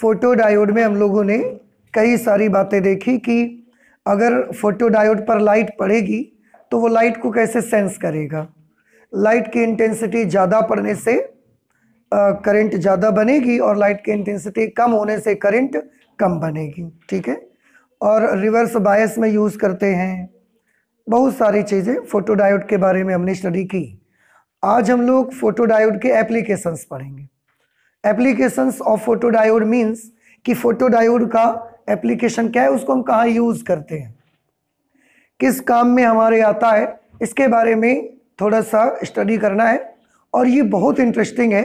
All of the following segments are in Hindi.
फोटोडायोड में हम लोगों ने कई सारी बातें देखी कि अगर फोटोडायोड पर लाइट पड़ेगी तो वो लाइट को कैसे सेंस करेगा लाइट की इंटेंसिटी ज़्यादा पड़ने से करंट ज़्यादा बनेगी और लाइट की इंटेंसिटी कम होने से करंट कम बनेगी ठीक है और रिवर्स बायस में यूज़ करते हैं बहुत सारी चीज़ें फोटोडायोड के बारे में हमने स्टडी की आज हम लोग फोटोडायोड के एप्लीकेशंस पढ़ेंगे एप्लीकेशंस ऑफ फोटोडायोड मींस कि फोटोडायोड का एप्लीकेशन क्या है उसको हम कहाँ यूज़ करते हैं किस काम में हमारे आता है इसके बारे में थोड़ा सा स्टडी करना है और ये बहुत इंटरेस्टिंग है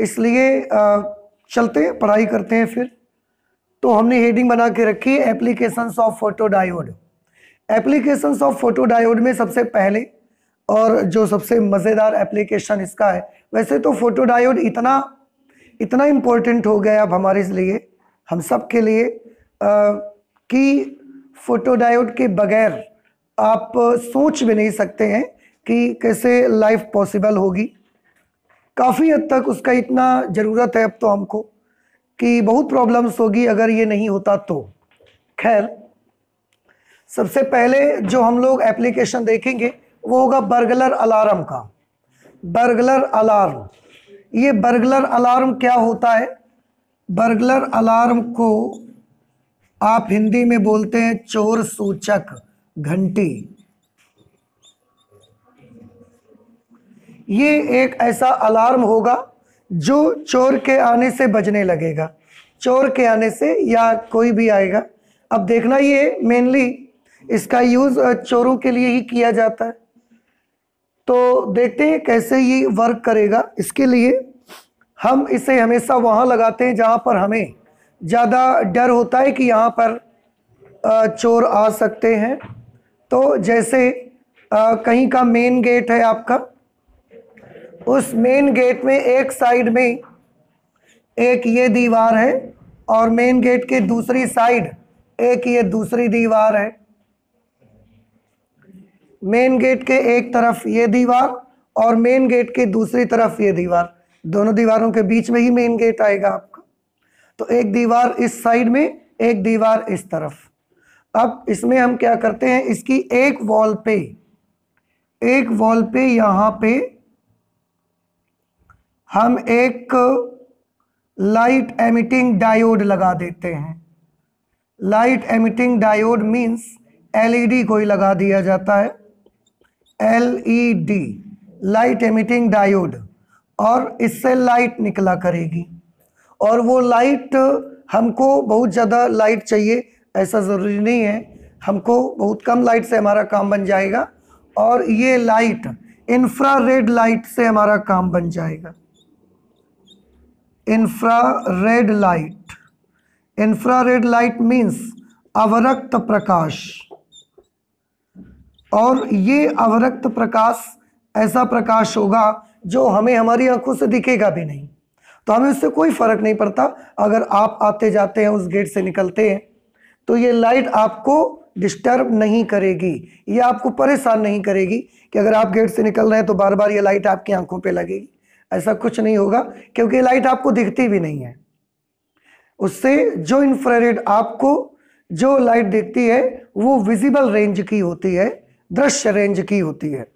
इसलिए चलते हैं पढ़ाई करते हैं फिर तो हमने हेडिंग बना के रखी है applications of photodiode applications of photodiode में सबसे पहले और जो सबसे मज़ेदार एप्लीकेशन इसका है वैसे तो फोटोडायोड इतना इतना इम्पोर्टेंट हो गया अब हमारे लिए हम सब के लिए कि फोटोडायोड के बगैर आप सोच भी नहीं सकते हैं कि कैसे लाइफ पॉसिबल होगी काफ़ी हद तक उसका इतना ज़रूरत है अब तो हमको कि बहुत प्रॉब्लम्स होगी अगर ये नहीं होता तो खैर सबसे पहले जो हम लोग एप्लीकेशन देखेंगे वो होगा बर्गलर अलार्म का बर्गलर अलार्म ये बर्गलर अलार्म क्या होता है बर्गलर अलार्म को आप हिंदी में बोलते हैं चोर सूचक घंटी ये एक ऐसा अलार्म होगा जो चोर के आने से बजने लगेगा चोर के आने से या कोई भी आएगा अब देखना ये मेनली इसका यूज़ चोरों के लिए ही किया जाता है तो देखते हैं कैसे ये वर्क करेगा इसके लिए हम इसे हमेशा वहाँ लगाते हैं जहाँ पर हमें ज़्यादा डर होता है कि यहाँ पर चोर आ सकते हैं तो जैसे कहीं का मेन गेट है आपका उस मेन गेट में एक साइड में एक ये दीवार है और मेन गेट के दूसरी साइड एक ये दूसरी दीवार है मेन गेट के एक तरफ ये दीवार और मेन गेट के दूसरी तरफ ये दीवार दोनों दीवारों के बीच में ही मेन गेट आएगा आपका तो एक दीवार इस साइड में एक दीवार इस तरफ अब इसमें हम क्या करते हैं इसकी एक वॉल पे एक वॉल पे यहाँ पे हम एक लाइट एमिटिंग डायोड लगा देते हैं light emitting diode means LED कोई लगा दिया जाता है एलईडी लाइट एमिटिंग डायोड और इससे लाइट निकला करेगी और वो लाइट हमको बहुत ज़्यादा लाइट चाहिए ऐसा ज़रूरी नहीं है हमको बहुत कम लाइट से हमारा काम बन जाएगा और ये लाइट इंफ्रा रेड लाइट से हमारा काम बन जाएगा infrared light infrared light means अवरक्त प्रकाश और ये अवरक्त प्रकाश ऐसा प्रकाश होगा जो हमें हमारी आंखों से दिखेगा भी नहीं तो हमें उससे कोई फ़र्क नहीं पड़ता अगर आप आते जाते हैं उस गेट से निकलते हैं तो ये लाइट आपको डिस्टर्ब नहीं करेगी ये आपको परेशान नहीं करेगी कि अगर आप गेट से निकल रहे हैं तो बार बार ये लाइट आपकी आंखों पे लगेगी ऐसा कुछ नहीं होगा क्योंकि ये लाइट आपको दिखती भी नहीं है उससे जो इन्फ्रारेड आपको जो लाइट दिखती है वो विजिबल रेंज की होती है दृश्य रेंज की होती है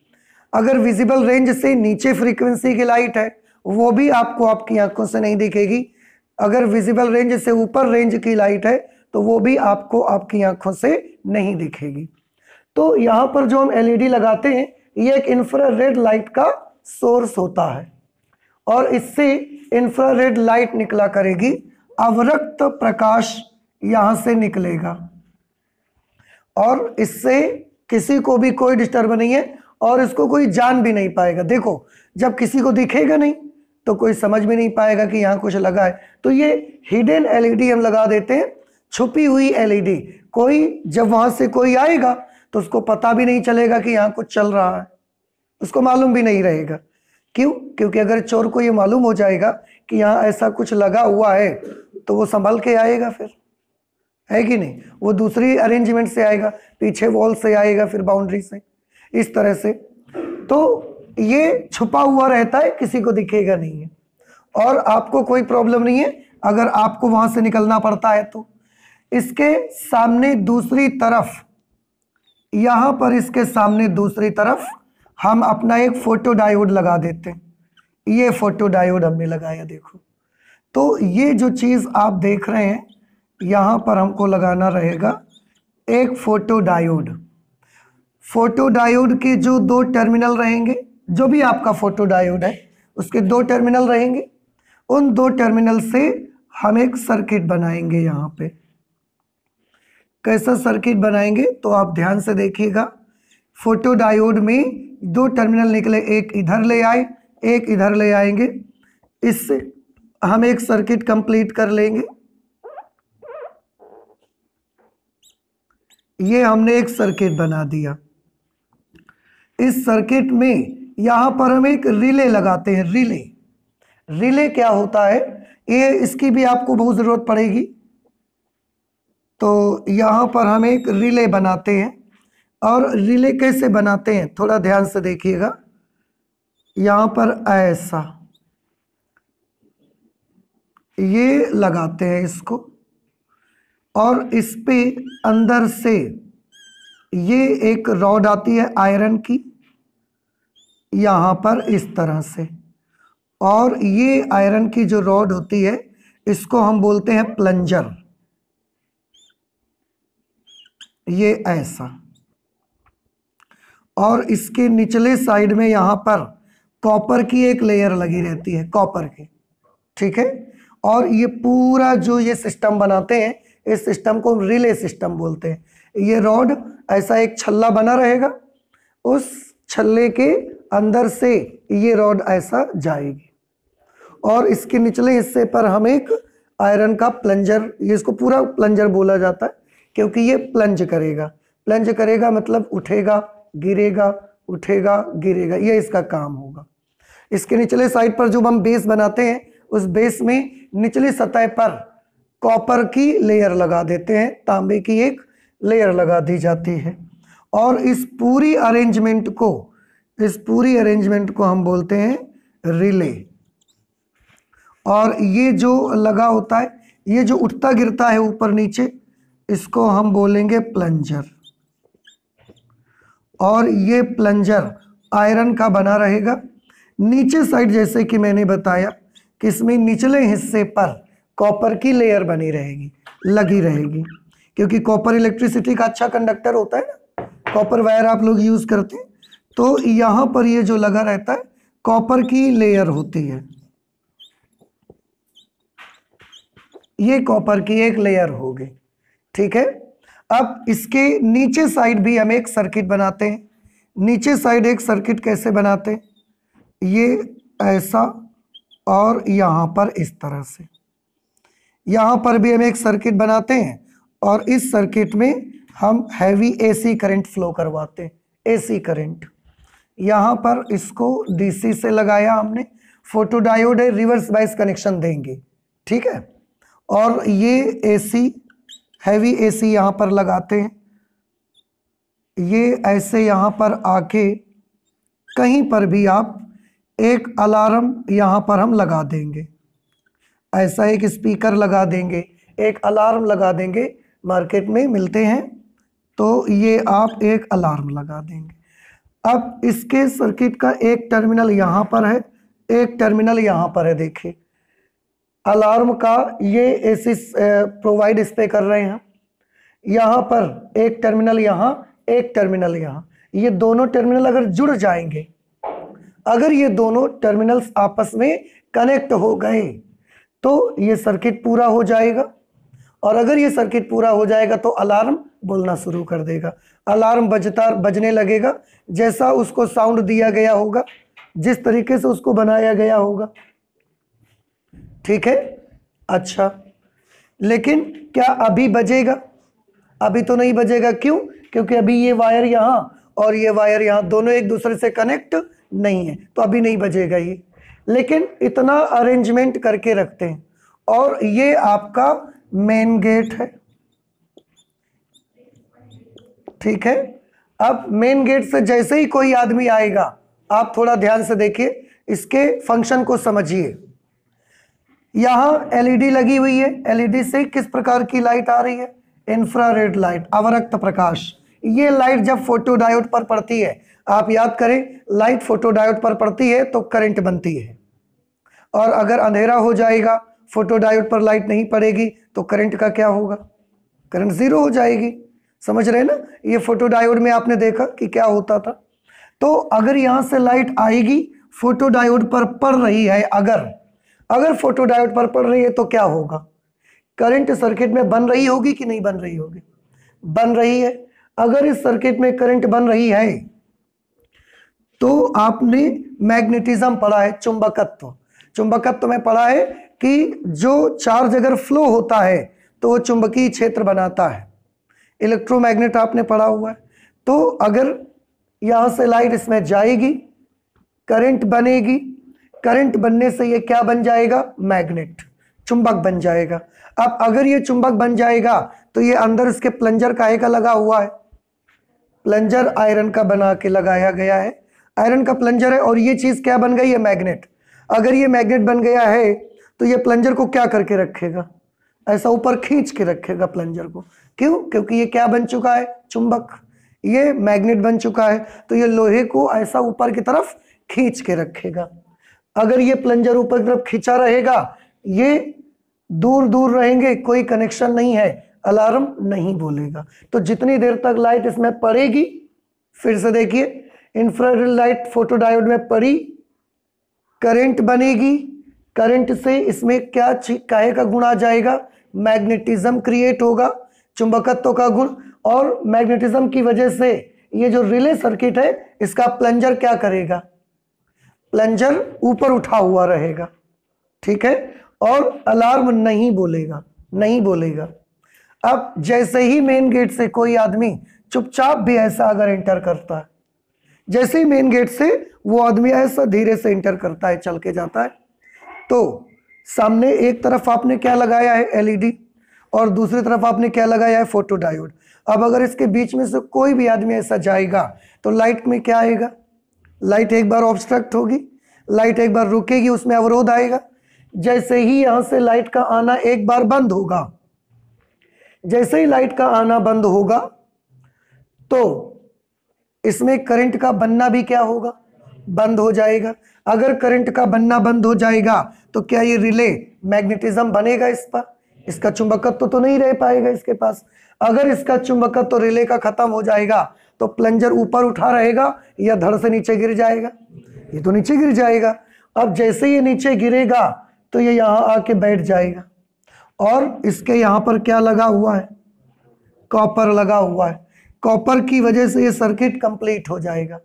अगर विजिबल रेंज से नीचे फ्रीक्वेंसी की लाइट है वो भी आपको आपकी आंखों से नहीं दिखेगी अगर विजिबल रेंज से ऊपर रेंज की लाइट है तो वो भी आपको आपकी आंखों से नहीं दिखेगी तो यहाँ पर जो हम एलईडी लगाते हैं ये एक इंफ्रारेड लाइट का सोर्स होता है और इससे इंफ्रारेड लाइट निकला करेगी अवरक्त प्रकाश यहां से निकलेगा और इससे किसी को भी कोई डिस्टर्ब नहीं है और इसको कोई जान भी नहीं पाएगा देखो जब किसी को दिखेगा नहीं तो कोई समझ भी नहीं पाएगा कि यहाँ कुछ लगा है तो ये हिडन एलईडी e हम लगा देते हैं छुपी हुई एलईडी e कोई जब वहाँ से कोई आएगा तो उसको पता भी नहीं चलेगा कि यहाँ कुछ चल रहा है उसको मालूम भी नहीं रहेगा क्यों क्योंकि अगर चोर को ये मालूम हो जाएगा कि यहाँ ऐसा कुछ लगा हुआ है तो वो संभल के आएगा फिर है कि नहीं वो दूसरी अरेंजमेंट से आएगा पीछे वॉल से आएगा फिर बाउंड्री से इस तरह से तो ये छुपा हुआ रहता है किसी को दिखेगा नहीं है और आपको कोई प्रॉब्लम नहीं है अगर आपको वहां से निकलना पड़ता है तो इसके सामने दूसरी तरफ यहां पर इसके सामने दूसरी तरफ हम अपना एक फोटो डायोड लगा देते हैं ये फोटो डायोड हमने लगाया देखो तो ये जो चीज़ आप देख रहे हैं यहाँ पर हमको लगाना रहेगा एक फोटो डायोड फोटो डायोड के जो दो टर्मिनल रहेंगे जो भी आपका फोटो डायोड है उसके दो टर्मिनल रहेंगे उन दो टर्मिनल से हम एक सर्किट बनाएंगे यहाँ पे कैसा सर्किट बनाएंगे तो आप ध्यान से देखिएगा फोटो डायोड में दो टर्मिनल निकले एक इधर ले आए एक इधर ले आएंगे इससे हम एक सर्किट कंप्लीट कर लेंगे ये हमने एक सर्किट बना दिया इस सर्किट में यहां पर हम एक रिले लगाते हैं रिले रिले क्या होता है ये इसकी भी आपको बहुत ज़रूरत पड़ेगी तो यहां पर हम एक रिले बनाते हैं और रिले कैसे बनाते हैं थोड़ा ध्यान से देखिएगा यहां पर ऐसा ये लगाते हैं इसको और इस पे अंदर से ये एक रॉड आती है आयरन की यहाँ पर इस तरह से और ये आयरन की जो रॉड होती है इसको हम बोलते हैं प्लंजर ये ऐसा और इसके निचले साइड में यहाँ पर कॉपर की एक लेयर लगी रहती है कॉपर की ठीक है और ये पूरा जो ये सिस्टम बनाते हैं इस सिस्टम को रिले सिस्टम बोलते हैं ये रॉड ऐसा एक छल्ला बना रहेगा उस छल्ले के अंदर से ये रॉड ऐसा जाएगी और इसके निचले हिस्से पर हम एक आयरन का प्लंजर इसको पूरा प्लंजर बोला जाता है क्योंकि ये प्लंज करेगा प्लंज करेगा मतलब उठेगा गिरेगा उठेगा गिरेगा ये इसका काम होगा इसके निचले साइड पर जो हम बेस बनाते हैं उस बेस में निचली सतह पर कॉपर की लेयर लगा देते हैं तांबे की एक लेयर लगा दी जाती है और इस पूरी अरेंजमेंट को इस पूरी अरेंजमेंट को हम बोलते हैं रिले और ये जो लगा होता है ये जो उठता गिरता है ऊपर नीचे इसको हम बोलेंगे प्लंजर और ये प्लंजर आयरन का बना रहेगा नीचे साइड जैसे कि मैंने बताया कि इसमें निचले हिस्से पर कॉपर की लेयर बनी रहेगी लगी रहेगी क्योंकि कॉपर इलेक्ट्रिसिटी का अच्छा कंडक्टर होता है ना कॉपर वायर आप लोग यूज़ करते हैं तो यहां पर ये जो लगा रहता है कॉपर की लेयर होती है ये कॉपर की एक लेयर होगी ठीक है अब इसके नीचे साइड भी हम एक सर्किट बनाते हैं नीचे साइड एक सर्किट कैसे बनाते हैं ये ऐसा और यहाँ पर इस तरह से यहाँ पर भी हम एक सर्किट बनाते हैं और इस सर्किट में हम हैवी एसी करंट फ्लो करवाते हैं एसी करंट यहाँ पर इसको डीसी से लगाया हमने फोटोडायोड है रिवर्स बाइस कनेक्शन देंगे ठीक है और ये एसी हैवी एसी यहाँ पर लगाते हैं ये ऐसे यहाँ पर आके कहीं पर भी आप एक अलार्म यहाँ पर हम लगा देंगे ऐसा एक स्पीकर लगा देंगे एक अलार्म लगा देंगे मार्केट में मिलते हैं तो ये आप एक अलार्म लगा देंगे अब इसके सर्किट का एक टर्मिनल यहाँ पर है एक टर्मिनल यहाँ पर है देखिए अलार्म का ये एसी प्रोवाइड इस पर कर रहे हैं यहाँ पर एक टर्मिनल यहाँ एक टर्मिनल यहाँ ये दोनों टर्मिनल अगर जुड़ जाएंगे अगर ये दोनों टर्मिनल्स आपस में कनेक्ट हो गए तो ये सर्किट पूरा हो जाएगा और अगर ये सर्किट पूरा हो जाएगा तो अलार्म बोलना शुरू कर देगा अलार्म बजता बजने लगेगा जैसा उसको साउंड दिया गया होगा जिस तरीके से उसको बनाया गया होगा ठीक है अच्छा लेकिन क्या अभी बजेगा अभी तो नहीं बजेगा क्यों क्योंकि अभी ये वायर यहाँ और ये वायर यहाँ दोनों एक दूसरे से कनेक्ट नहीं है तो अभी नहीं बजेगा ये लेकिन इतना अरेंजमेंट करके रखते हैं और ये आपका मेन गेट है ठीक है अब मेन गेट से जैसे ही कोई आदमी आएगा आप थोड़ा ध्यान से देखिए इसके फंक्शन को समझिए यहां एलईडी e लगी हुई है एलईडी e से किस प्रकार की लाइट आ रही है इंफ्रारेड लाइट अवरक्त प्रकाश ये लाइट जब फोटोडायोड पर पड़ती है आप याद करें लाइट फोटोडायोड पर पड़ती है तो करंट बनती है और अगर अंधेरा हो जाएगा फोटोडायोड पर लाइट नहीं पड़ेगी तो करंट का क्या होगा करंट ज़ीरो हो जाएगी समझ रहे ना ये फोटोडायोड में आपने देखा कि क्या होता था तो अगर यहां से लाइट आएगी फोटोडायोड पर पड़ रही है अगर अगर फोटोडायोड पर पड़ रही है तो क्या होगा करंट सर्किट में बन रही होगी कि नहीं बन रही होगी बन रही है अगर इस सर्किट में करंट बन रही है तो आपने मैग्नेटिज्म पढ़ा है चुंबकत्व चुंबकत्व में पढ़ा है कि जो चार्ज अगर फ्लो होता है तो वो चुंबकीय क्षेत्र बनाता है इलेक्ट्रोमैग्नेट आपने पढ़ा हुआ है तो अगर यहाँ से लाइट इसमें जाएगी करंट बनेगी करंट बनने से ये क्या बन जाएगा मैग्नेट चुंबक बन जाएगा अब अगर ये चुंबक बन जाएगा तो ये अंदर इसके प्लंजर काहे का लगा हुआ है प्लंजर आयरन का बना के लगाया गया है आयरन का प्लंजर है और ये चीज़ क्या बन गई है मैग्नेट अगर ये मैग्नेट बन गया है तो ये प्लंजर को क्या करके रखेगा ऐसा ऊपर खींच के रखेगा प्लंजर को क्यों क्योंकि ये क्या बन चुका है चुंबक ये मैग्नेट बन चुका है तो ये लोहे को ऐसा ऊपर की तरफ खींच के रखेगा अगर ये प्लंजर ऊपर की तरफ खींचा रहेगा ये दूर दूर रहेंगे कोई कनेक्शन नहीं है अलार्म नहीं बोलेगा तो जितनी देर तक लाइट इसमें पड़ेगी फिर से देखिए इंफ्रारेड लाइट फोटोडायोड में पड़ी करंट बनेगी करंट से इसमें क्या काय का गुण आ जाएगा मैग्नेटिज्म क्रिएट होगा चुंबकत्व का गुण और मैग्नेटिज्म की वजह से ये जो रिले सर्किट है इसका प्लंजर क्या करेगा प्लंजर ऊपर उठा हुआ रहेगा ठीक है और अलार्म नहीं बोलेगा नहीं बोलेगा अब जैसे ही मेन गेट से कोई आदमी चुपचाप भी ऐसा अगर एंटर करता है जैसे ही मेन गेट से वो आदमी आया सर धीरे से इंटर करता है चल के जाता है तो सामने एक तरफ आपने क्या लगाया है एलईडी e और दूसरी तरफ आपने क्या लगाया है फोटो डायोड अब अगर इसके बीच में से कोई भी आदमी ऐसा जाएगा तो लाइट में क्या आएगा लाइट एक बार ऑब्स्ट्रक्ट होगी लाइट एक बार रुकेगी उसमें अवरोध आएगा जैसे ही यहां से लाइट का आना एक बार बंद होगा जैसे ही लाइट का आना बंद होगा तो इसमें करंट का बनना भी क्या होगा बंद हो जाएगा अगर करंट का बनना बंद हो जाएगा तो क्या ये रिले मैग्नेटिज्म बनेगा इस पर इसका चुंबकत्व तो, तो नहीं रह पाएगा इसके पास अगर इसका चुंबकत्व तो रिले का खत्म हो जाएगा तो प्लंजर ऊपर उठा रहेगा या धड़ से नीचे गिर जाएगा ये तो नीचे गिर जाएगा अब जैसे ये नीचे गिरेगा तो ये यहाँ आके बैठ जाएगा और इसके यहाँ पर क्या लगा हुआ है कॉपर लगा हुआ है कॉपर की वजह से ये सर्किट कंप्लीट हो जाएगा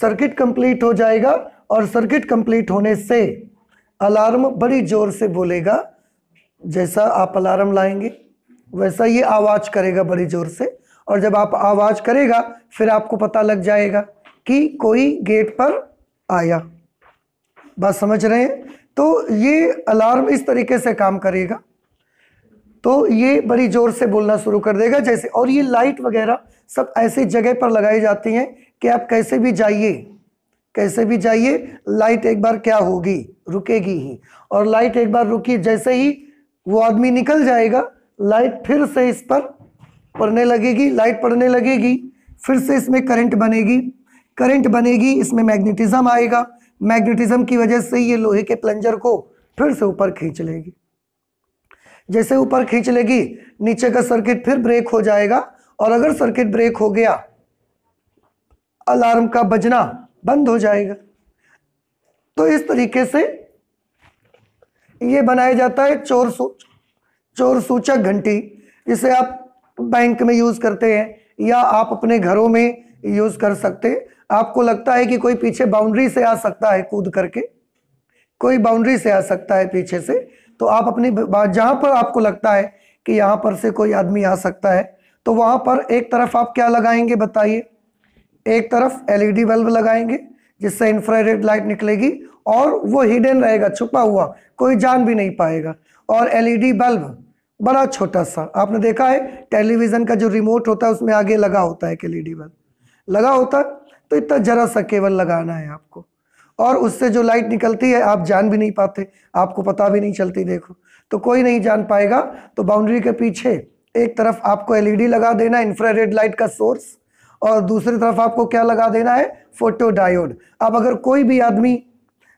सर्किट कंप्लीट हो जाएगा और सर्किट कंप्लीट होने से अलार्म बड़ी ज़ोर से बोलेगा जैसा आप अलार्म लाएंगे वैसा ये आवाज़ करेगा बड़ी ज़ोर से और जब आप आवाज़ करेगा फिर आपको पता लग जाएगा कि कोई गेट पर आया बात समझ रहे हैं तो ये अलार्म इस तरीके से काम करेगा तो ये बड़ी ज़ोर से बोलना शुरू कर देगा जैसे और ये लाइट वगैरह सब ऐसी जगह पर लगाई जाती हैं कि आप कैसे भी जाइए कैसे भी जाइए लाइट एक बार क्या होगी रुकेगी ही और लाइट एक बार रुकी जैसे ही वो आदमी निकल जाएगा लाइट फिर से इस पर पड़ने लगेगी लाइट पड़ने लगेगी फिर से इसमें करंट बनेगी करंट बनेगी इसमें मैग्नेटिज्म आएगा मैग्नेटिज्म की वजह से ये लोहे के प्लंजर को फिर से ऊपर खींच लेगी जैसे ऊपर खींच लेगी नीचे का सर्किट फिर ब्रेक हो जाएगा और अगर सर्किट ब्रेक हो गया अलार्म का बजना बंद हो जाएगा तो इस तरीके से ये बनाया जाता है चोर सूच चोर सूचक घंटी जिसे आप बैंक में यूज़ करते हैं या आप अपने घरों में यूज़ कर सकते आपको लगता है कि कोई पीछे बाउंड्री से आ सकता है कूद करके कोई बाउंड्री से आ सकता है पीछे से तो आप अपनी जहां पर आपको लगता है कि यहां पर से कोई आदमी आ सकता है तो वहां पर एक तरफ आप क्या लगाएंगे बताइए एक तरफ एलईडी बल्ब लगाएंगे जिससे इंफ्रारेड लाइट निकलेगी और वो हिडन रहेगा छुपा हुआ कोई जान भी नहीं पाएगा और एलईडी बल्ब बड़ा छोटा सा आपने देखा है टेलीविज़न का जो रिमोट होता है उसमें आगे लगा होता है एक एलईडी बल्ब लगा होता तो इतना जरा सा केवल लगाना है आपको और उससे जो लाइट निकलती है आप जान भी नहीं पाते आपको पता भी नहीं चलती देखो तो कोई नहीं जान पाएगा तो बाउंड्री के पीछे एक तरफ आपको एलईडी e लगा देना इंफ्रारेड लाइट का सोर्स और दूसरी तरफ आपको क्या लगा देना है फोटो डायोड अब अगर कोई भी आदमी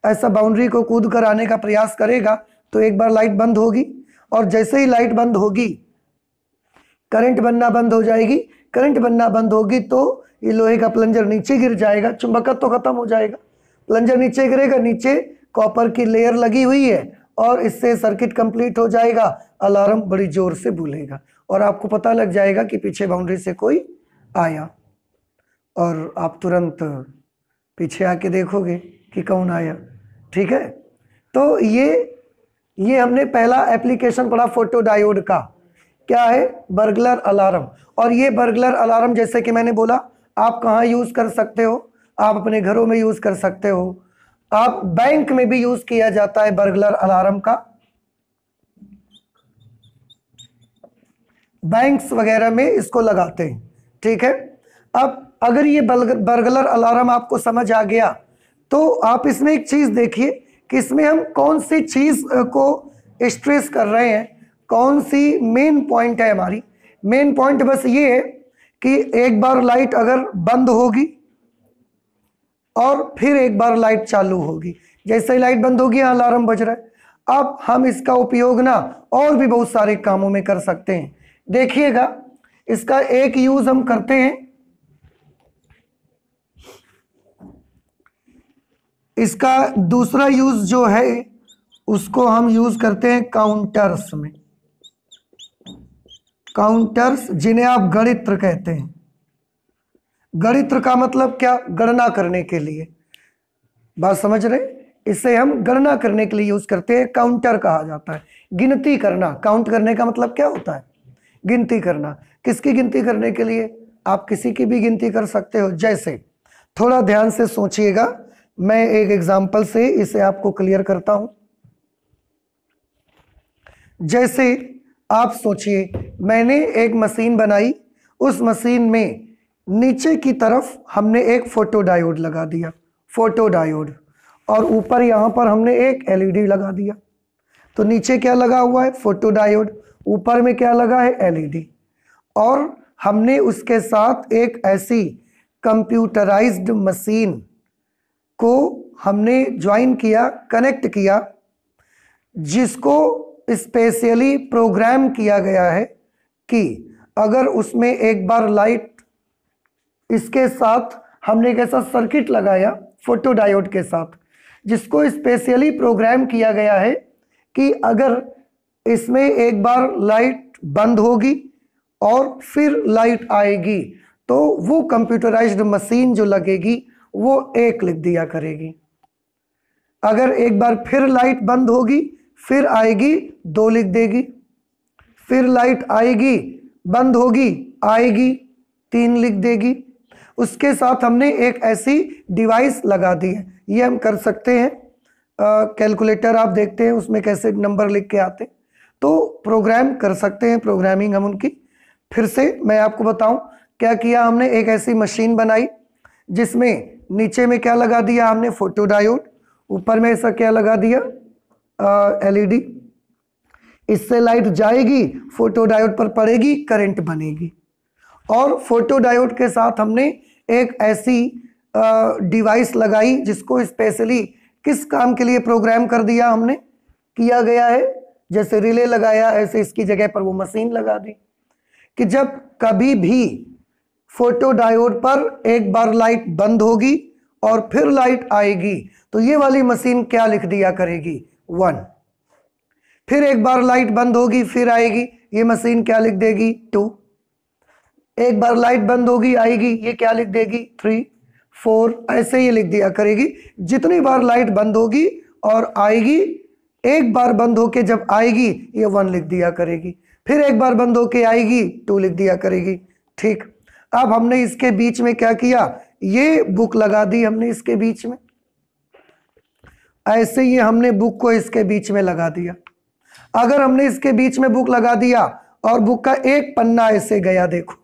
ऐसा बाउंड्री को कूद कर आने का प्रयास करेगा तो एक बार लाइट बंद होगी और जैसे ही लाइट बंद होगी करंट बनना बंद हो जाएगी करंट बनना बंद होगी तो ये लोहे का प्लंजर नीचे गिर जाएगा चुंबकत्व तो खत्म हो जाएगा प्लंजर नीचे गिरेगा नीचे कॉपर की लेयर लगी हुई है और इससे सर्किट कंप्लीट हो जाएगा अलार्म बड़ी जोर से भूलेगा और आपको पता लग जाएगा कि पीछे बाउंड्री से कोई आया और आप तुरंत पीछे आके देखोगे कि कौन आया ठीक है तो ये ये हमने पहला एप्लीकेशन पढ़ा फोटो डायोड का क्या है बर्गलर अलार्म और ये बर्गलर अलार्म जैसे कि मैंने बोला आप कहाँ यूज़ कर सकते हो आप अपने घरों में यूज़ कर सकते हो आप बैंक में भी यूज़ किया जाता है बर्गलर अलार्म का बैंक्स वगैरह में इसको लगाते हैं ठीक है अब अगर ये बर्गलर अलार्म आपको समझ आ गया तो आप इसमें एक चीज़ देखिए कि इसमें हम कौन सी चीज़ को स्ट्रेस कर रहे हैं कौन सी मेन पॉइंट है हमारी मेन पॉइंट बस ये है कि एक बार लाइट अगर बंद होगी और फिर एक बार लाइट चालू होगी जैसे ही लाइट बंद होगी अलार्म बज रहा है अब हम इसका उपयोग ना और भी बहुत सारे कामों में कर सकते हैं देखिएगा इसका एक यूज हम करते हैं इसका दूसरा यूज जो है उसको हम यूज करते हैं काउंटर्स में काउंटर्स जिन्हें आप गणित्र कहते हैं गणित्र का मतलब क्या गणना करने के लिए बात समझ रहे इसे हम गणना करने के लिए यूज करते हैं काउंटर कहा जाता है गिनती करना काउंट करने का मतलब क्या होता है गिनती करना किसकी गिनती करने के लिए आप किसी की भी गिनती कर सकते हो जैसे थोड़ा ध्यान से सोचिएगा मैं एक एग्जाम्पल से इसे आपको क्लियर करता हूं जैसे आप सोचिए मैंने एक मशीन बनाई उस मशीन में नीचे की तरफ हमने एक फोटो डायोड लगा दिया फोटो डायोड और ऊपर यहां पर हमने एक एलईडी e लगा दिया तो नीचे क्या लगा हुआ है फोटो डायोड ऊपर में क्या लगा है एलईडी e और हमने उसके साथ एक ऐसी कंप्यूटराइज्ड मशीन को हमने ज्वाइन किया कनेक्ट किया जिसको स्पेशली प्रोग्राम किया गया है कि अगर उसमें एक बार लाइट इसके साथ हमने कैसा सर्किट लगाया फोटोडायोड के साथ जिसको स्पेशली प्रोग्राम किया गया है कि अगर इसमें एक बार लाइट बंद होगी और फिर लाइट आएगी तो वो कंप्यूटराइज्ड मशीन जो लगेगी वो एक लिख दिया करेगी अगर एक बार फिर लाइट बंद होगी फिर आएगी दो लिख देगी फिर लाइट आएगी बंद होगी आएगी तीन लिख देगी उसके साथ हमने एक ऐसी डिवाइस लगा दी है ये हम कर सकते हैं कैलकुलेटर आप देखते हैं उसमें कैसे नंबर लिख के आते हैं तो प्रोग्राम कर सकते हैं प्रोग्रामिंग हम उनकी फिर से मैं आपको बताऊं क्या किया हमने एक ऐसी मशीन बनाई जिसमें नीचे में क्या लगा दिया हमने फोटोडायोड ऊपर में ऐसा क्या लगा दिया एलईडी इससे लाइट जाएगी फोटोडायोड पर पड़ेगी करंट बनेगी और फोटोडायोड के साथ हमने एक ऐसी डिवाइस लगाई जिसको स्पेशली किस काम के लिए प्रोग्राम कर दिया हमने किया गया है जैसे रिले लगाया ऐसे इसकी जगह पर वो मशीन लगा दी कि जब कभी भी फोटो डायोड पर एक बार लाइट बंद होगी और फिर लाइट आएगी तो ये वाली मशीन क्या लिख दिया करेगी वन फिर एक बार लाइट बंद होगी फिर आएगी ये मशीन क्या लिख देगी टू एक बार लाइट बंद होगी आएगी ये क्या लिख देगी थ्री फोर ऐसे ये लिख दिया करेगी जितनी बार लाइट बंद होगी और आएगी एक बार बंद होके जब आएगी ये वन लिख दिया करेगी फिर एक बार बंद होके आएगी टू लिख दिया करेगी ठीक अब हमने इसके बीच में क्या किया ये बुक लगा दी हमने इसके बीच में ऐसे ही हमने बुक को इसके बीच में लगा दिया अगर हमने इसके बीच में बुक लगा दिया और बुक का एक पन्ना ऐसे गया देखो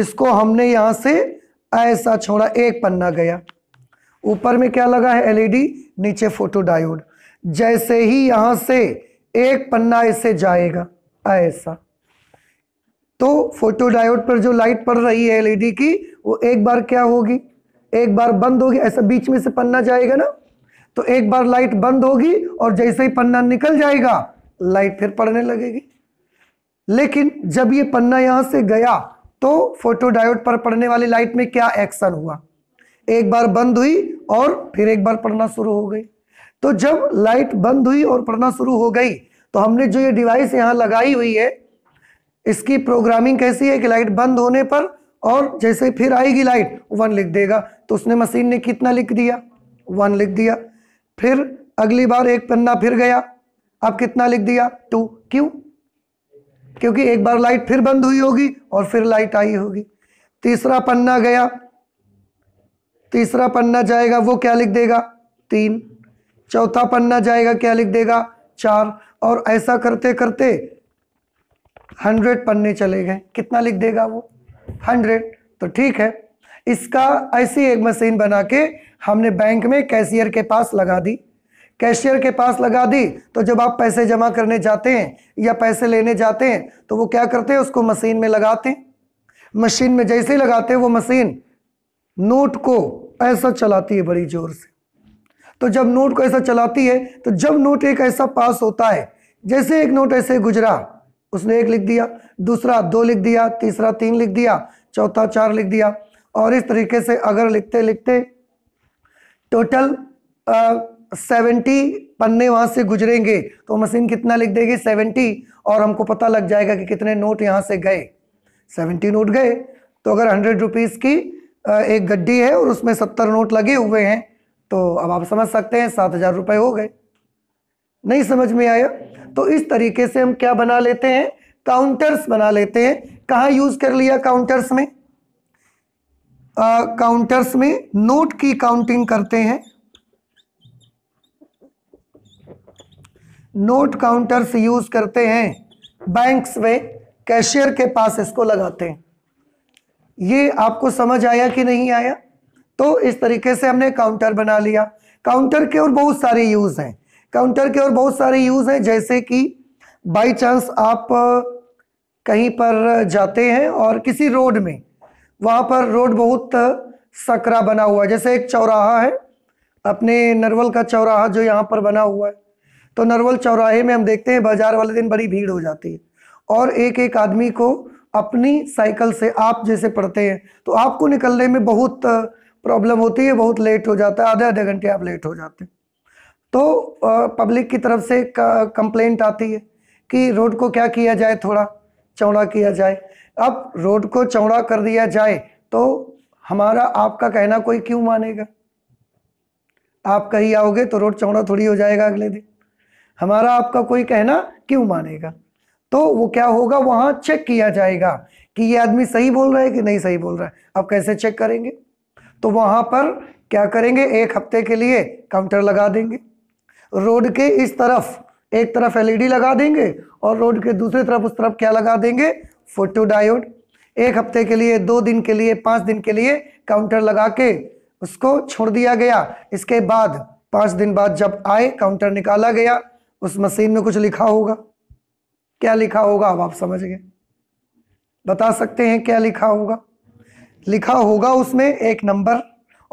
इसको हमने यहां से ऐसा छोड़ा एक पन्ना गया ऊपर में क्या लगा है एलईडी नीचे फोटो डायोड जैसे ही यहां से एक पन्ना ऐसे जाएगा ऐसा तो फोटोडायोड पर जो लाइट पड़ रही है एलईडी की वो एक बार क्या होगी एक बार बंद होगी ऐसा बीच में से पन्ना जाएगा ना तो एक बार लाइट बंद होगी और जैसे ही पन्ना निकल जाएगा लाइट फिर पड़ने लगेगी लेकिन जब ये पन्ना यहां से गया तो फोटोडायोड पर पड़ने वाली लाइट में क्या एक्शन हुआ एक बार बंद हुई और फिर एक बार पढ़ना शुरू हो गई तो जब लाइट बंद हुई और पढ़ना शुरू हो गई तो हमने जो ये डिवाइस यहाँ लगाई हुई है इसकी प्रोग्रामिंग कैसी है कि लाइट बंद होने पर और जैसे फिर आएगी लाइट वन लिख देगा तो उसने मशीन ने कितना लिख दिया वन लिख दिया फिर अगली बार एक पन्ना फिर गया अब कितना लिख दिया टू क्यों क्योंकि एक बार लाइट फिर बंद हुई होगी और फिर लाइट आई होगी तीसरा पन्ना गया तीसरा पन्ना जाएगा वो क्या लिख देगा तीन चौथा पन्ना जाएगा क्या लिख देगा चार और ऐसा करते करते हंड्रेड पन्ने चले गए कितना लिख देगा वो हंड्रेड तो ठीक है इसका ऐसी एक मशीन बना के हमने बैंक में कैशियर के पास लगा दी कैशियर के पास लगा दी तो जब आप पैसे जमा करने जाते हैं या पैसे लेने जाते हैं तो वो क्या करते हैं उसको मशीन में लगाते हैं मशीन में जैसे ही लगाते हैं वो मशीन नोट को ऐसा चलाती है बड़ी जोर से तो जब नोट को ऐसा चलाती है तो जब नोट एक ऐसा पास होता है जैसे एक नोट ऐसे गुजरा उसने एक लिख दिया दूसरा दो लिख दिया तीसरा तीन लिख दिया चौथा चार लिख दिया और इस तरीके से अगर लिखते लिखते टोटल सेवेंटी पन्ने वहाँ से गुजरेंगे तो मशीन कितना लिख देगी सेवेंटी और हमको पता लग जाएगा कि कितने नोट यहाँ से गए सेवेंटी नोट गए तो अगर हंड्रेड रुपीज़ की एक गड्डी है और उसमें सत्तर नोट लगे हुए हैं तो अब आप समझ सकते हैं सात हजार रुपए हो गए नहीं समझ में आया तो इस तरीके से हम क्या बना लेते हैं काउंटर्स बना लेते हैं कहाँ यूज कर लिया काउंटर्स में आ, काउंटर्स में नोट की काउंटिंग करते हैं नोट काउंटर्स यूज करते हैं बैंक्स में कैशियर के पास इसको लगाते हैं ये आपको समझ आया कि नहीं आया तो इस तरीके से हमने काउंटर बना लिया काउंटर के और बहुत सारे यूज़ हैं काउंटर के और बहुत सारे यूज़ हैं जैसे कि बाई चांस आप कहीं पर जाते हैं और किसी रोड में वहाँ पर रोड बहुत सकरा बना हुआ है जैसे एक चौराहा है अपने नरवल का चौराहा जो यहाँ पर बना हुआ है तो नरवल चौराहे में हम देखते हैं बाजार वाले दिन बड़ी भीड़ हो जाती है और एक एक आदमी को अपनी साइकिल से आप जैसे पढ़ते हैं तो आपको निकलने में बहुत प्रॉब्लम होती है बहुत लेट हो जाता है आधे आधे घंटे आप लेट हो जाते हैं तो पब्लिक की तरफ से कंप्लेंट आती है कि रोड को क्या किया जाए थोड़ा चौड़ा किया जाए अब रोड को चौड़ा कर दिया जाए तो हमारा आपका कहना कोई क्यों मानेगा आप कहीं आओगे तो रोड चौड़ा थोड़ी हो जाएगा अगले दिन हमारा आपका कोई कहना क्यों मानेगा तो वो क्या होगा वहाँ चेक किया जाएगा कि ये आदमी सही बोल रहा है कि नहीं सही बोल रहा है आप कैसे चेक करेंगे तो वहाँ पर क्या करेंगे एक हफ्ते के लिए काउंटर लगा देंगे रोड के इस तरफ एक तरफ एलईडी लगा देंगे और रोड के दूसरी तरफ उस तरफ क्या लगा देंगे फोटो डायोड एक हफ्ते के लिए दो दिन के लिए पाँच दिन के लिए काउंटर लगा के उसको छोड़ दिया गया इसके बाद पाँच दिन बाद जब आए काउंटर निकाला गया उस मशीन में कुछ लिखा होगा क्या लिखा होगा अब आप समझ गए बता सकते हैं क्या लिखा होगा लिखा होगा उसमें एक नंबर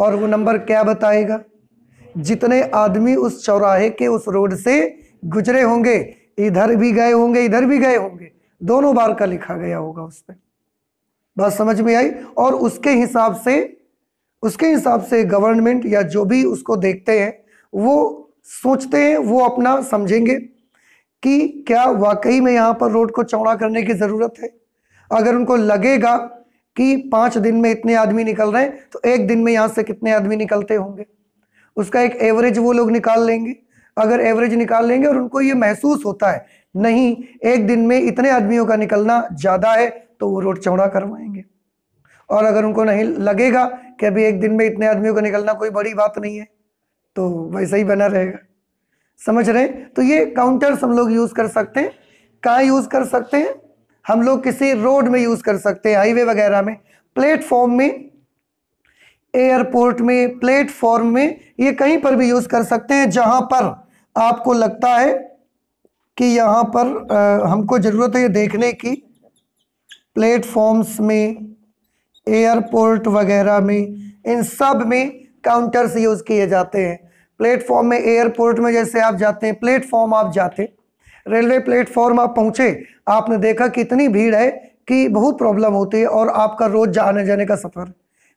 और वो नंबर क्या बताएगा जितने आदमी उस चौराहे के उस रोड से गुजरे होंगे इधर भी गए होंगे इधर भी गए होंगे दोनों बार का लिखा गया होगा उस पर बात समझ में आई और उसके हिसाब से उसके हिसाब से गवर्नमेंट या जो भी उसको देखते हैं वो सोचते हैं वो अपना समझेंगे कि क्या वाकई में यहाँ पर रोड को चौड़ा करने की ज़रूरत है अगर उनको लगेगा कि पाँच दिन में इतने आदमी निकल रहे हैं तो एक दिन में यहां से कितने आदमी निकलते होंगे उसका एक एवरेज वो लोग निकाल लेंगे अगर एवरेज निकाल लेंगे और उनको ये महसूस होता है नहीं एक दिन में इतने आदमियों का निकलना ज़्यादा है तो वो रोड चौड़ा करवाएंगे और अगर उनको नहीं लगेगा कि अभी एक दिन में इतने आदमियों का निकलना कोई बड़ी बात नहीं है तो वैसा ही बना रहेगा समझ रहे हैं तो ये काउंटर्स हम लोग यूज़ कर सकते हैं कहाँ यूज़ कर सकते हैं हम लोग किसी रोड में यूज कर सकते हैं हाईवे वगैरह में प्लेटफॉर्म में एयरपोर्ट में प्लेटफॉर्म में ये कहीं पर भी यूज कर सकते हैं जहां पर आपको लगता है कि यहाँ पर आ, हमको ज़रूरत है ये देखने की प्लेटफॉर्म्स में एयरपोर्ट वगैरह में इन सब में काउंटर्स यूज़ किए जाते हैं प्लेटफॉर्म में एयरपोर्ट में जैसे आप जाते हैं प्लेटफॉर्म आप जाते हैं रेलवे प्लेटफॉर्म आप पहुंचे आपने देखा कि इतनी भीड़ है कि बहुत प्रॉब्लम होती है और आपका रोज आने जाने का सफ़र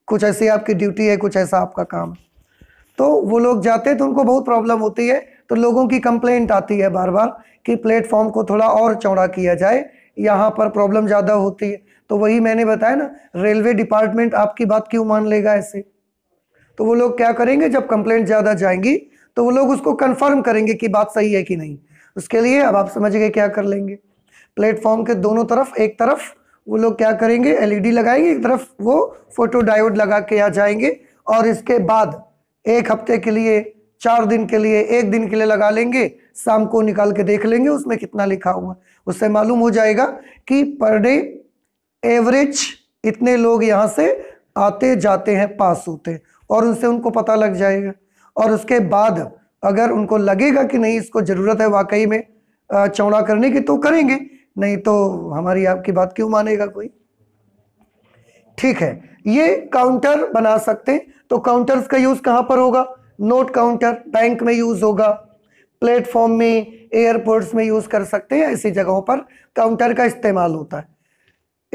कुछ ऐसी आपकी ड्यूटी है कुछ ऐसा आपका काम तो वो लोग जाते हैं तो उनको बहुत प्रॉब्लम होती है तो लोगों की कंप्लेंट आती है बार बार कि प्लेटफॉर्म को थोड़ा और चौड़ा किया जाए यहाँ पर प्रॉब्लम ज़्यादा होती है तो वही मैंने बताया ना रेलवे डिपार्टमेंट आपकी बात क्यों मान लेगा ऐसे तो वो लोग क्या करेंगे जब कंप्लेंट ज़्यादा जाएंगी तो वो लोग उसको कन्फर्म करेंगे कि बात सही है कि नहीं उसके लिए अब आप समझ गए क्या कर लेंगे प्लेटफॉर्म के दोनों तरफ एक तरफ वो लोग क्या करेंगे एलईडी e लगाएंगे एक तरफ वो फोटो डायोड लगा के आ जाएंगे और इसके बाद एक हफ्ते के लिए चार दिन के लिए एक दिन के लिए लगा लेंगे शाम को निकाल के देख लेंगे उसमें कितना लिखा हुआ उससे मालूम हो जाएगा कि पर डे एवरेज इतने लोग यहाँ से आते जाते हैं पास होते और उनसे उनको पता लग जाएगा और उसके बाद अगर उनको लगेगा कि नहीं इसको ज़रूरत है वाकई में चौड़ा करने की तो करेंगे नहीं तो हमारी आपकी बात क्यों मानेगा कोई ठीक है ये काउंटर बना सकते हैं तो काउंटर्स का यूज़ कहाँ पर होगा नोट काउंटर बैंक में यूज़ होगा प्लेटफॉर्म में एयरपोर्ट्स में यूज़ कर सकते हैं ऐसी जगहों पर काउंटर का इस्तेमाल होता है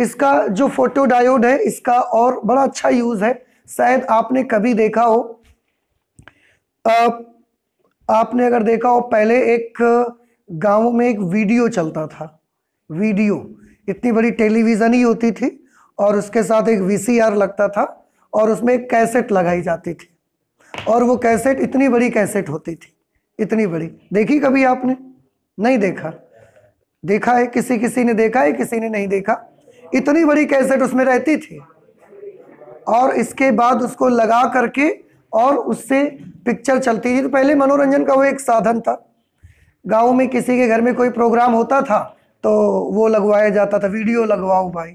इसका जो फोटो डायोड है इसका और बड़ा अच्छा यूज़ है शायद आपने कभी देखा हो आ, आपने अगर देखा हो पहले एक गाँव में एक वीडियो चलता था वीडियो इतनी बड़ी टेलीविज़न ही होती थी और उसके साथ एक वीसीआर लगता था और उसमें एक कैसेट लगाई जाती थी और वो कैसेट इतनी बड़ी कैसेट होती थी इतनी बड़ी देखी कभी आपने नहीं देखा देखा है किसी किसी ने देखा है किसी ने नहीं देखा इतनी बड़ी कैसेट उसमें रहती थी और इसके बाद उसको लगा करके और उससे पिक्चर चलती थी तो पहले मनोरंजन का वो एक साधन था गांव में किसी के घर में कोई प्रोग्राम होता था तो वो लगवाया जाता था वीडियो लगवाओ भाई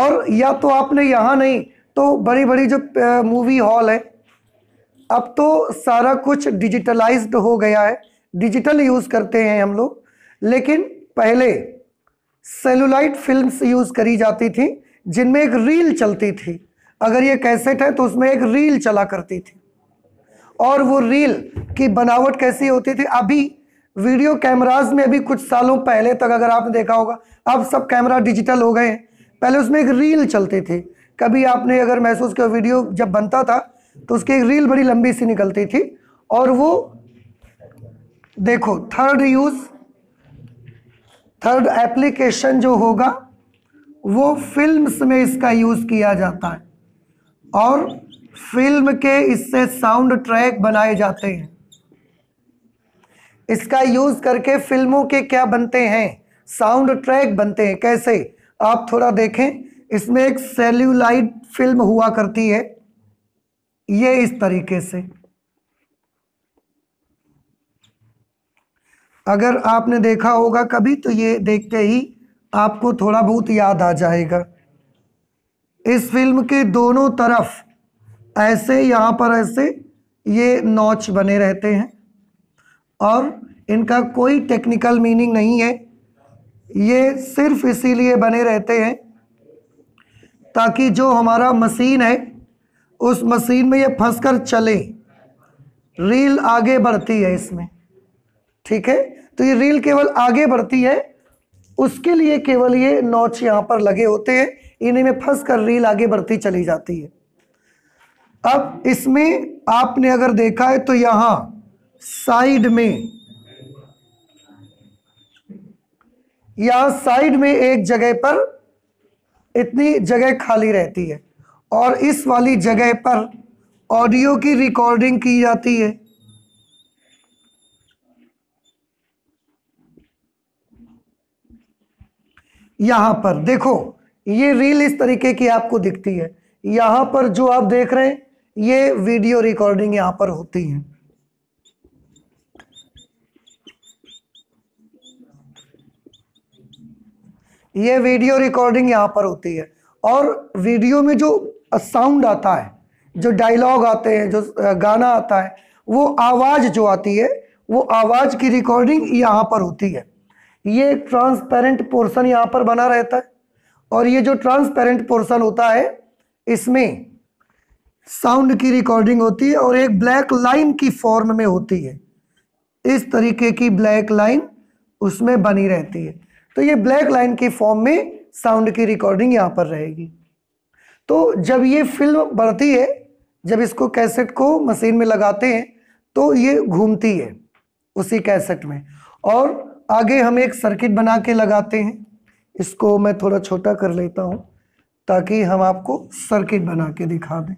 और या तो आपने यहाँ नहीं तो बड़ी बड़ी जो मूवी हॉल है अब तो सारा कुछ डिजिटलाइज्ड हो गया है डिजिटल यूज़ करते हैं हम लोग लेकिन पहले सेलुलाइट फिल्म्स यूज़ करी जाती थी जिनमें एक रील चलती थी अगर ये कैसेट है तो उसमें एक रील चला करती थी और वो रील की बनावट कैसी होती थी अभी वीडियो कैमराज में अभी कुछ सालों पहले तक अगर आपने देखा होगा अब सब कैमरा डिजिटल हो गए हैं पहले उसमें एक रील चलती थी कभी आपने अगर महसूस किया वीडियो जब बनता था तो उसकी एक रील बड़ी लंबी सी निकलती थी और वो देखो थर्ड यूज थर्ड एप्लीकेशन जो होगा वो फिल्म्स में इसका यूज़ किया जाता है और फिल्म के इससे साउंड ट्रैक बनाए जाते हैं इसका यूज करके फिल्मों के क्या बनते हैं साउंड ट्रैक बनते हैं कैसे आप थोड़ा देखें इसमें एक सेल्यूलाइट फिल्म हुआ करती है ये इस तरीके से अगर आपने देखा होगा कभी तो ये देखते ही आपको थोड़ा बहुत याद आ जाएगा इस फिल्म के दोनों तरफ ऐसे यहाँ पर ऐसे ये नॉच बने रहते हैं और इनका कोई टेक्निकल मीनिंग नहीं है ये सिर्फ इसीलिए बने रहते हैं ताकि जो हमारा मशीन है उस मशीन में ये फंस कर चले रील आगे बढ़ती है इसमें ठीक है तो ये रील केवल आगे बढ़ती है उसके लिए केवल ये नॉच यहाँ पर लगे होते हैं इन्हीं में फंस कर रील आगे बढ़ती चली जाती है अब इसमें आपने अगर देखा है तो यहां साइड में यहां साइड में एक जगह पर इतनी जगह खाली रहती है और इस वाली जगह पर ऑडियो की रिकॉर्डिंग की जाती है यहां पर देखो ये रील इस तरीके की आपको दिखती है यहां पर जो आप देख रहे हैं ये वीडियो रिकॉर्डिंग यहां पर होती है ये वीडियो रिकॉर्डिंग यहां पर होती है और वीडियो में जो साउंड आता है जो डायलॉग आते हैं जो गाना आता है वो आवाज़ जो आती है वो आवाज़ की रिकॉर्डिंग यहां पर होती है ये ट्रांसपेरेंट पोर्शन यहां पर बना रहता है और ये जो ट्रांसपेरेंट पोर्शन होता है इसमें साउंड की रिकॉर्डिंग होती है और एक ब्लैक लाइन की फॉर्म में होती है इस तरीके की ब्लैक लाइन उसमें बनी रहती है तो ये ब्लैक लाइन की फॉर्म में साउंड की रिकॉर्डिंग यहाँ पर रहेगी तो जब ये फिल्म बढ़ती है जब इसको कैसेट को मशीन में लगाते हैं तो ये घूमती है उसी कैसेट में और आगे हम एक सर्किट बना के लगाते हैं इसको मैं थोड़ा छोटा कर लेता हूँ ताकि हम आपको सर्किट बना के दिखा दें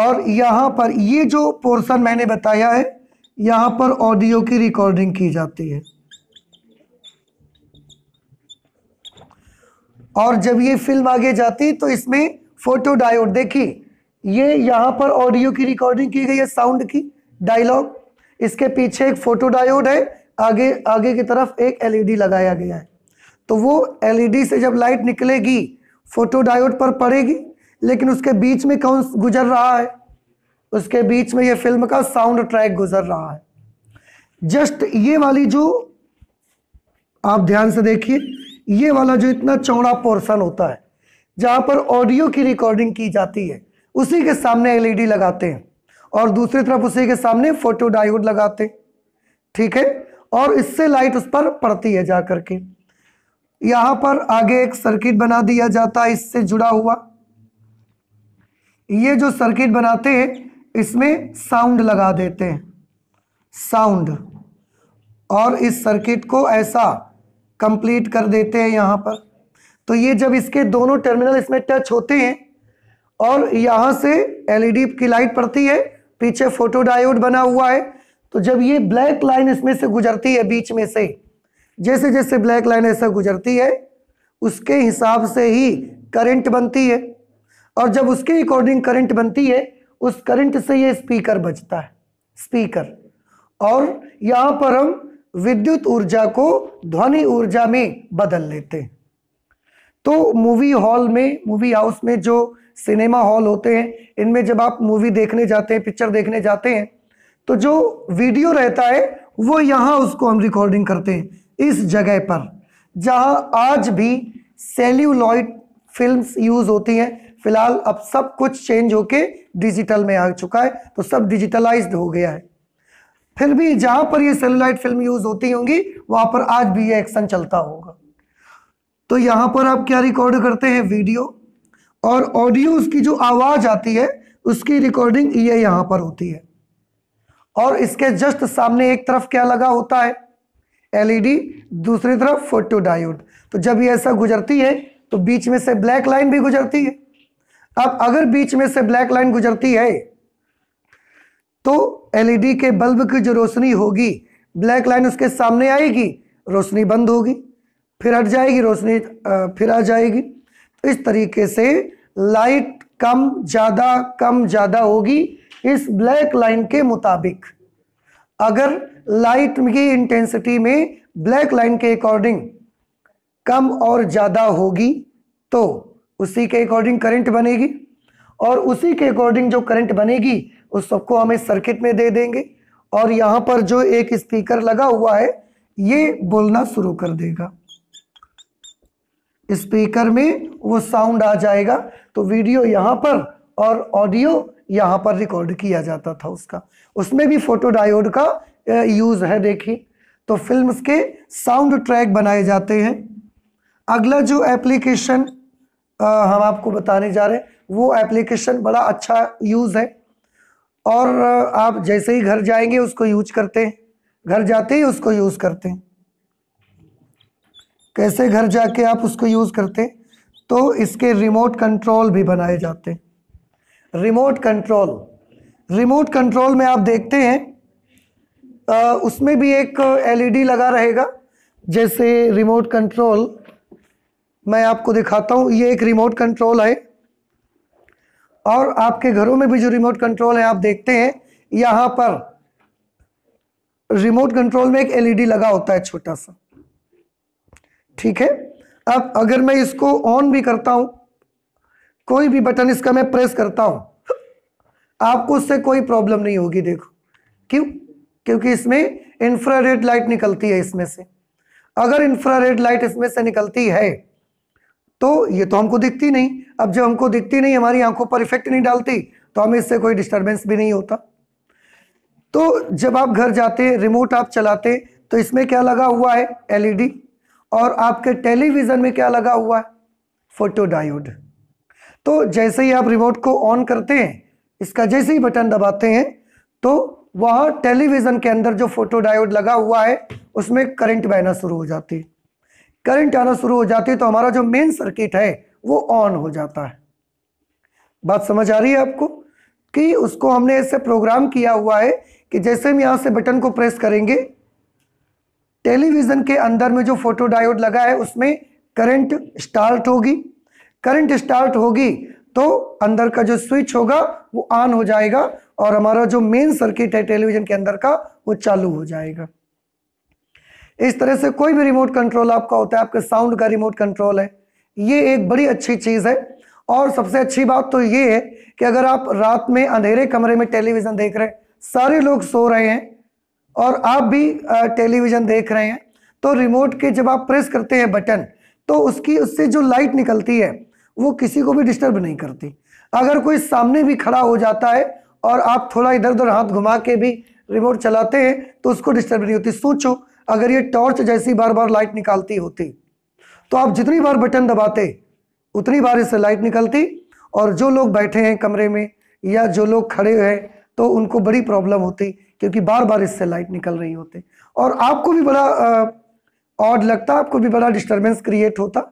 और यहाँ पर ये जो पोर्शन मैंने बताया है यहाँ पर ऑडियो की रिकॉर्डिंग की जाती है और जब ये फिल्म आगे जाती तो इसमें फोटो डायोड देखिए ये यहाँ पर ऑडियो की रिकॉर्डिंग की गई है साउंड की डायलॉग इसके पीछे एक फोटो डायोड है आगे आगे की तरफ एक एलईडी e लगाया गया है तो वो एलईडी e से जब लाइट निकलेगी फोटो डायोड पर पड़ेगी लेकिन उसके बीच में कौन गुजर रहा है उसके बीच में ये फिल्म का साउंड ट्रैक गुजर रहा है जस्ट ये वाली जो आप ध्यान से देखिए ये वाला जो इतना चौड़ा पोर्शन होता है जहाँ पर ऑडियो की रिकॉर्डिंग की जाती है उसी के सामने एलईडी e लगाते हैं और दूसरी तरफ उसी के सामने फोटो डायोड लगाते हैं ठीक है और इससे लाइट उस पर पड़ती है जा करके यहाँ पर आगे एक सर्किट बना दिया जाता है इससे जुड़ा हुआ ये जो सर्किट बनाते हैं इसमें साउंड लगा देते हैं साउंड और इस सर्किट को ऐसा कंप्लीट कर देते हैं यहाँ पर तो ये जब इसके दोनों टर्मिनल इसमें टच होते हैं और यहाँ से एलईडी e की लाइट पड़ती है पीछे फोटो डायोड बना हुआ है तो जब ये ब्लैक लाइन इसमें से गुजरती है बीच में से जैसे जैसे ब्लैक लाइन ऐसा गुजरती है उसके हिसाब से ही करंट बनती है और जब उसके अकॉर्डिंग करंट बनती है उस करंट से ये स्पीकर बचता है स्पीकर और यहाँ पर हम विद्युत ऊर्जा को ध्वनि ऊर्जा में बदल लेते हैं तो मूवी हॉल में मूवी हाउस में जो सिनेमा हॉल होते हैं इनमें जब आप मूवी देखने जाते हैं पिक्चर देखने जाते हैं तो जो वीडियो रहता है वो यहाँ उसको हम रिकॉर्डिंग करते हैं इस जगह पर जहाँ आज भी सेल्यूलॉइड फिल्म्स यूज़ होती हैं फिलहाल अब सब कुछ चेंज होके डिजिटल में आ चुका है तो सब डिजिटलाइज हो गया है फिर भी जहां पर ये सेलुलाइट फिल्म यूज होती होंगी वहां पर आज भी ये एक्शन चलता होगा तो यहां पर आप क्या रिकॉर्ड करते हैं वीडियो और ऑडियो उसकी जो आवाज आती है उसकी रिकॉर्डिंग ये यहां पर होती है और इसके जस्ट सामने एक तरफ क्या लगा होता है एलईडी e दूसरी तरफ फोटो डायोड तो जब ये ऐसा गुजरती है तो बीच में से ब्लैक लाइन भी गुजरती है अब अगर बीच में से ब्लैक लाइन गुजरती है तो एलईडी के बल्ब की जो रोशनी होगी ब्लैक लाइन उसके सामने आएगी रोशनी बंद होगी फिर हट जाएगी रोशनी फिर आ जाएगी तो इस तरीके से लाइट कम ज़्यादा कम ज़्यादा होगी इस ब्लैक लाइन के मुताबिक अगर लाइट की इंटेंसिटी में ब्लैक लाइन के अकॉर्डिंग कम और ज़्यादा होगी तो उसी के अकॉर्डिंग करंट बनेगी और उसी के अकॉर्डिंग जो करंट बनेगी उस सबको हम इस सर्किट में दे देंगे और यहाँ पर जो एक स्पीकर लगा हुआ है ये बोलना शुरू कर देगा स्पीकर में वो साउंड आ जाएगा तो वीडियो यहाँ पर और ऑडियो यहाँ पर रिकॉर्ड किया जाता था उसका उसमें भी फोटो डायोड का यूज़ है देखिए तो फिल्म्स के साउंड ट्रैक बनाए जाते हैं अगला जो एप्लीकेशन हम आपको बताने जा रहे हैं वो एप्लीकेशन बड़ा अच्छा यूज़ है और आप जैसे ही घर जाएंगे उसको यूज करते हैं घर जाते ही उसको यूज करते हैं कैसे घर जाके आप उसको यूज करते हैं तो इसके रिमोट कंट्रोल भी बनाए जाते हैं रिमोट कंट्रोल रिमोट कंट्रोल में आप देखते हैं आ, उसमें भी एक एलईडी लगा रहेगा जैसे रिमोट कंट्रोल मैं आपको दिखाता हूँ ये एक रिमोट कंट्रोल है और आपके घरों में भी जो रिमोट कंट्रोल है आप देखते हैं यहाँ पर रिमोट कंट्रोल में एक एलईडी e लगा होता है छोटा सा ठीक है अब अगर मैं इसको ऑन भी करता हूँ कोई भी बटन इसका मैं प्रेस करता हूँ आपको उससे कोई प्रॉब्लम नहीं होगी देखो क्यों क्योंकि इसमें इंफ्रारेड लाइट निकलती है इसमें से अगर इंफ्रारेड लाइट इसमें से निकलती है तो ये तो हमको दिखती नहीं अब जब हमको दिखती नहीं हमारी आंखों पर इफेक्ट नहीं डालती तो हमें इससे कोई डिस्टर्बेंस भी नहीं होता तो जब आप घर जाते रिमोट आप चलाते तो इसमें क्या लगा हुआ है एलईडी e और आपके टेलीविज़न में क्या लगा हुआ है फोटोडायोड तो जैसे ही आप रिमोट को ऑन करते हैं इसका जैसे ही बटन दबाते हैं तो वह टेलीविज़न के अंदर जो फोटोडायोड लगा हुआ है उसमें करंट बहना शुरू हो जाती है करंट आना शुरू हो जाती है तो हमारा जो मेन सर्किट है वो ऑन हो जाता है बात समझ आ रही है आपको कि उसको हमने ऐसे प्रोग्राम किया हुआ है कि जैसे हम यहाँ से बटन को प्रेस करेंगे टेलीविज़न के अंदर में जो फोटो डायोड लगा है उसमें करंट स्टार्ट होगी करंट स्टार्ट होगी तो अंदर का जो स्विच होगा वो ऑन हो जाएगा और हमारा जो मेन सर्किट है टेलीविज़न के अंदर का वो चालू हो जाएगा इस तरह से कोई भी रिमोट कंट्रोल आपका होता है आपके साउंड का रिमोट कंट्रोल है ये एक बड़ी अच्छी चीज़ है और सबसे अच्छी बात तो ये है कि अगर आप रात में अंधेरे कमरे में टेलीविज़न देख रहे हैं सारे लोग सो रहे हैं और आप भी टेलीविज़न देख रहे हैं तो रिमोट के जब आप प्रेस करते हैं बटन तो उसकी उससे जो लाइट निकलती है वो किसी को भी डिस्टर्ब नहीं करती अगर कोई सामने भी खड़ा हो जाता है और आप थोड़ा इधर उधर हाथ घुमा के भी रिमोट चलाते हैं तो उसको डिस्टर्ब नहीं होती सोचो अगर ये टॉर्च जैसी बार बार लाइट निकालती होती तो आप जितनी बार बटन दबाते उतनी बार इससे लाइट निकलती और जो लोग बैठे हैं कमरे में या जो लोग खड़े हैं तो उनको बड़ी प्रॉब्लम होती क्योंकि बार बार इससे लाइट निकल रही होती और आपको भी बड़ा ऑड लगता आपको भी बड़ा डिस्टर्बेंस क्रिएट होता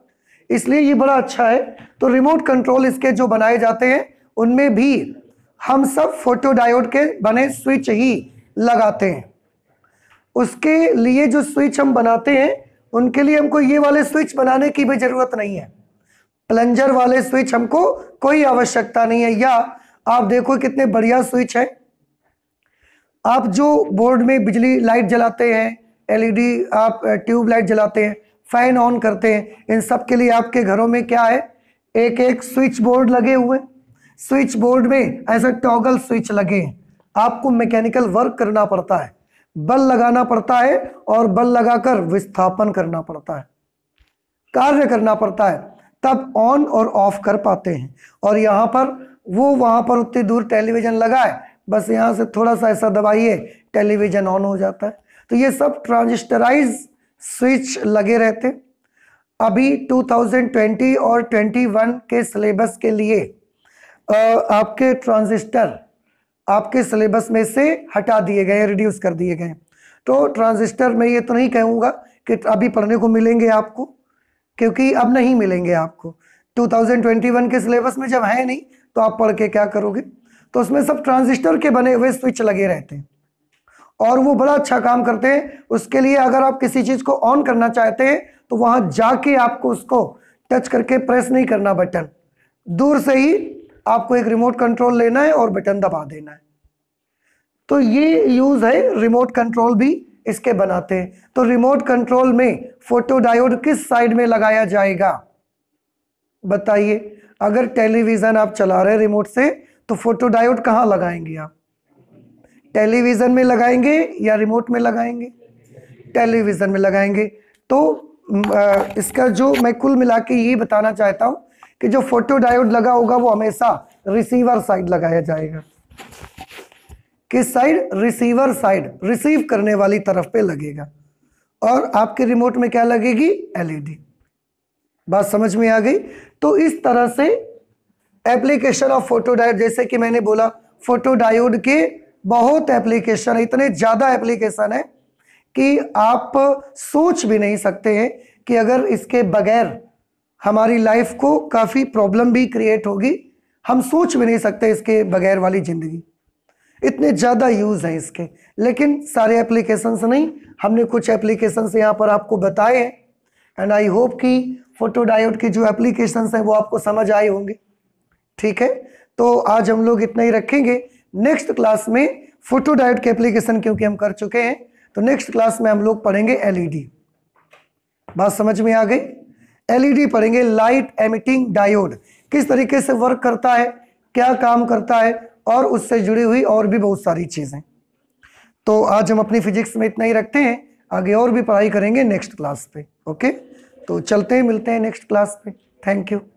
इसलिए ये बड़ा अच्छा है तो रिमोट कंट्रोल इसके जो बनाए जाते हैं उनमें भी हम सब फोटो डायोड के बने स्विच ही लगाते हैं उसके लिए जो स्विच हम बनाते हैं उनके लिए हमको ये वाले स्विच बनाने की भी ज़रूरत नहीं है प्लंजर वाले स्विच हमको कोई आवश्यकता नहीं है या आप देखो कितने बढ़िया स्विच है आप जो बोर्ड में बिजली लाइट जलाते हैं एलईडी आप ट्यूब लाइट जलाते हैं फैन ऑन करते हैं इन सब के लिए आपके घरों में क्या है एक एक स्विच बोर्ड लगे हुए स्विच बोर्ड में ऐसा टॉगल स्विच लगे हैं आपको मैकेनिकल वर्क करना पड़ता है बल लगाना पड़ता है और बल लगाकर विस्थापन करना पड़ता है कार्य करना पड़ता है तब ऑन और ऑफ कर पाते हैं और यहाँ पर वो वहाँ पर उतनी दूर टेलीविज़न लगाए बस यहाँ से थोड़ा सा ऐसा दबाइए टेलीविज़न ऑन हो जाता है तो ये सब ट्रांजिस्टराइज स्विच लगे रहते अभी 2020 और 21 के सिलेबस के लिए आपके ट्रांजिस्टर आपके सिलेबस में से हटा दिए गए रिड्यूस कर दिए गए तो ट्रांजिस्टर में ये तो नहीं कहूँगा कि अभी पढ़ने को मिलेंगे आपको क्योंकि अब नहीं मिलेंगे आपको 2021 के सिलेबस में जब है नहीं तो आप पढ़ के क्या करोगे तो उसमें सब ट्रांजिस्टर के बने हुए स्विच लगे रहते हैं और वो बड़ा अच्छा काम करते हैं उसके लिए अगर आप किसी चीज़ को ऑन करना चाहते हैं तो वहाँ जाके आपको उसको टच करके प्रेस नहीं करना बटन दूर से ही आपको एक रिमोट कंट्रोल लेना है और बटन दबा देना है तो ये यूज़ है रिमोट कंट्रोल भी इसके बनाते हैं तो रिमोट कंट्रोल में फोटो डायोड किस साइड में लगाया जाएगा बताइए अगर टेलीविज़न आप चला रहे रिमोट से तो फोटो डायोड कहाँ लगाएंगे आप टेलीविज़न में लगाएंगे या रिमोट में लगाएंगे टेलीविज़न में लगाएंगे तो इसका जो मैं कुल मिला के ये बताना चाहता हूँ कि जो फोटो डायोड लगा होगा वो हमेशा रिसीवर साइड लगाया जाएगा किस साइड रिसीवर साइड रिसीव करने वाली तरफ पे लगेगा और आपके रिमोट में क्या लगेगी एलईडी बात समझ में आ गई तो इस तरह से एप्लीकेशन ऑफ फोटो डायोड जैसे कि मैंने बोला फोटो डायोड के बहुत एप्लीकेशन इतने ज़्यादा एप्लीकेशन है कि आप सोच भी नहीं सकते हैं कि अगर इसके बगैर हमारी लाइफ को काफ़ी प्रॉब्लम भी क्रिएट होगी हम सोच भी नहीं सकते इसके बगैर वाली ज़िंदगी इतने ज़्यादा यूज़ हैं इसके लेकिन सारे एप्लीकेशंस नहीं हमने कुछ एप्लीकेशंस यहाँ पर आपको बताए हैं एंड आई होप कि फोटो डायोड की जो एप्लीकेशंस हैं वो आपको समझ आए होंगे ठीक है तो आज हम लोग इतना ही रखेंगे नेक्स्ट क्लास में फोटो डायोड के एप्लीकेशन क्योंकि हम कर चुके हैं तो नेक्स्ट क्लास में हम लोग पढ़ेंगे एलईडी e बात समझ में आ गई एलईडी पढ़ेंगे लाइट एमिटिंग डायोड किस तरीके से वर्क करता है क्या काम करता है और उससे जुड़ी हुई और भी बहुत सारी चीज़ें तो आज हम अपनी फिजिक्स में इतना ही रखते हैं आगे और भी पढ़ाई करेंगे नेक्स्ट क्लास पे ओके तो चलते हैं मिलते हैं नेक्स्ट क्लास पे थैंक यू